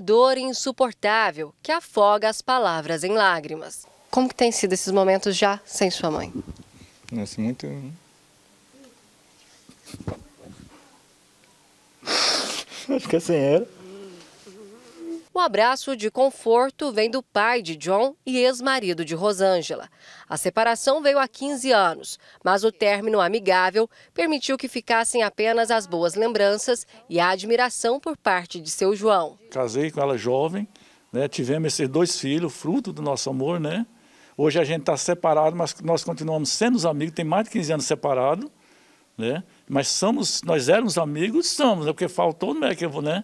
dor insuportável que afoga as palavras em lágrimas. Como que tem sido esses momentos já sem sua mãe? Nossa, muito... Acho que assim era. O abraço de conforto vem do pai de John e ex-marido de Rosângela. A separação veio há 15 anos, mas o término amigável permitiu que ficassem apenas as boas lembranças e a admiração por parte de seu João. Casei com ela jovem, né? tivemos esses dois filhos, fruto do nosso amor, né? Hoje a gente está separado, mas nós continuamos sendo amigos, tem mais de 15 anos separado, né? Mas somos, nós éramos amigos, somos, né? porque faltou, né? Que eu vou, né?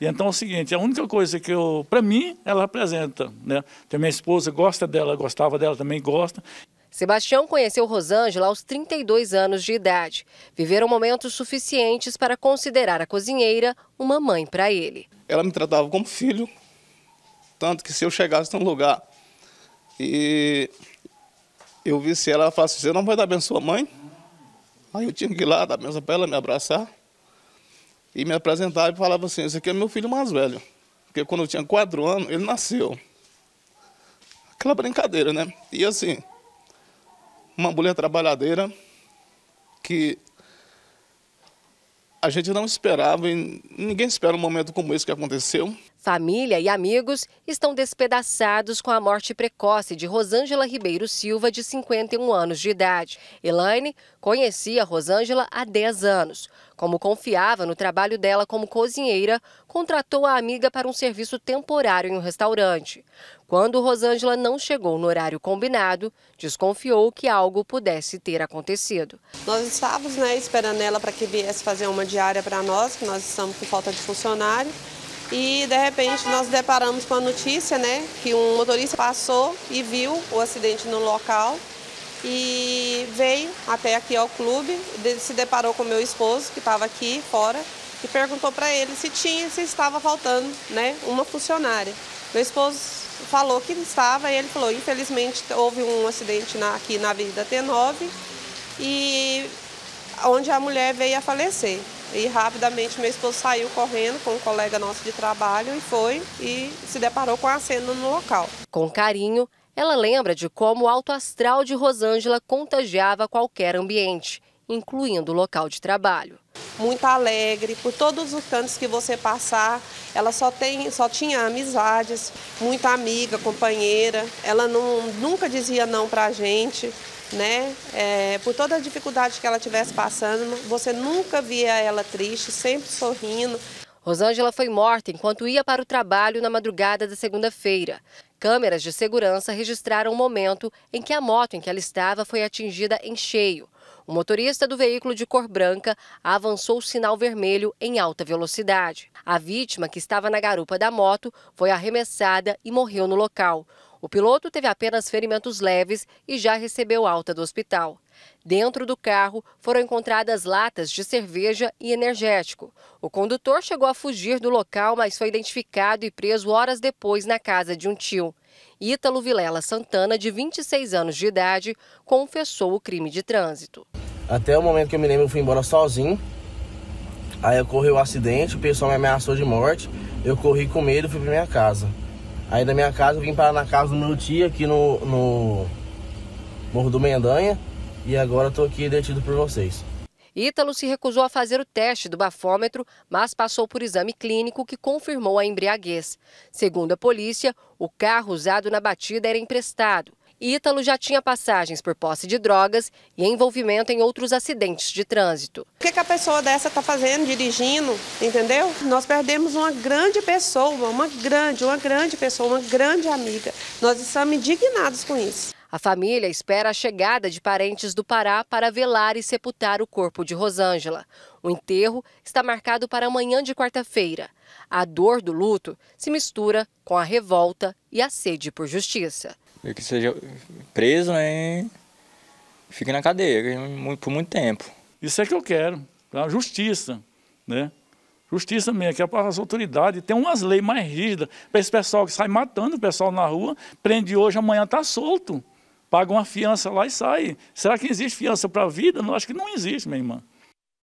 E então é o seguinte, é a única coisa que eu, para mim, ela representa, né? Porque minha esposa gosta dela, gostava dela, também gosta. Sebastião conheceu Rosângela aos 32 anos de idade. Viveram momentos suficientes para considerar a cozinheira uma mãe para ele. Ela me tratava como filho, tanto que se eu chegasse num lugar e eu visse ela, ela falasse, você não vai dar abençoa à mãe? Aí eu tinha que ir lá, dar benção para ela, me abraçar e me apresentava e falava assim: esse aqui é meu filho mais velho. Porque quando eu tinha quatro anos, ele nasceu. Aquela brincadeira, né? E assim, uma mulher trabalhadeira que a gente não esperava, e ninguém espera um momento como esse que aconteceu. Família e amigos estão despedaçados com a morte precoce de Rosângela Ribeiro Silva, de 51 anos de idade. Elaine conhecia Rosângela há 10 anos. Como confiava no trabalho dela como cozinheira, contratou a amiga para um serviço temporário em um restaurante. Quando Rosângela não chegou no horário combinado, desconfiou que algo pudesse ter acontecido. Nós estávamos né, esperando ela para que viesse fazer uma diária para nós, que nós estamos com falta de funcionário. E de repente nós deparamos com a notícia, né, que um motorista passou e viu o acidente no local e veio até aqui ao clube, se deparou com meu esposo que estava aqui fora e perguntou para ele se tinha, se estava faltando, né, uma funcionária. Meu esposo falou que estava e ele falou, infelizmente houve um acidente na, aqui na Avenida T9 e onde a mulher veio a falecer. E rapidamente meu esposo saiu correndo com um colega nosso de trabalho e foi e se deparou com a cena no local. Com carinho, ela lembra de como o alto astral de Rosângela contagiava qualquer ambiente, incluindo o local de trabalho. Muito alegre, por todos os cantos que você passar, ela só, tem, só tinha amizades, muita amiga, companheira, ela não, nunca dizia não para a gente, né? É, por toda a dificuldade que ela tivesse passando, você nunca via ela triste, sempre sorrindo. Rosângela foi morta enquanto ia para o trabalho na madrugada da segunda-feira. Câmeras de segurança registraram o momento em que a moto em que ela estava foi atingida em cheio. O motorista do veículo de cor branca avançou o sinal vermelho em alta velocidade. A vítima, que estava na garupa da moto, foi arremessada e morreu no local. O piloto teve apenas ferimentos leves e já recebeu alta do hospital. Dentro do carro foram encontradas latas de cerveja e energético. O condutor chegou a fugir do local, mas foi identificado e preso horas depois na casa de um tio. Ítalo Vilela Santana, de 26 anos de idade, confessou o crime de trânsito. Até o momento que eu me lembro, eu fui embora sozinho. Aí ocorreu o um acidente, o pessoal me ameaçou de morte. Eu corri com medo e fui para minha casa. Aí da minha casa eu vim parar na casa do meu tio aqui no, no Morro do Mendanha e agora estou aqui detido por vocês. Ítalo se recusou a fazer o teste do bafômetro, mas passou por exame clínico que confirmou a embriaguez. Segundo a polícia, o carro usado na batida era emprestado. Ítalo já tinha passagens por posse de drogas e envolvimento em outros acidentes de trânsito. O que, que a pessoa dessa está fazendo, dirigindo, entendeu? Nós perdemos uma grande pessoa, uma grande, uma grande pessoa, uma grande amiga. Nós estamos indignados com isso. A família espera a chegada de parentes do Pará para velar e sepultar o corpo de Rosângela. O enterro está marcado para amanhã de quarta-feira. A dor do luto se mistura com a revolta e a sede por justiça que seja preso, né? Fique na cadeia por muito tempo. Isso é que eu quero, é a justiça, né? Justiça mesmo, que é as autoridades Tem umas leis mais rígidas para esse pessoal que sai matando o pessoal na rua, prende hoje, amanhã está solto. Paga uma fiança lá e sai. Será que existe fiança para a vida? Não, acho que não existe, minha irmã.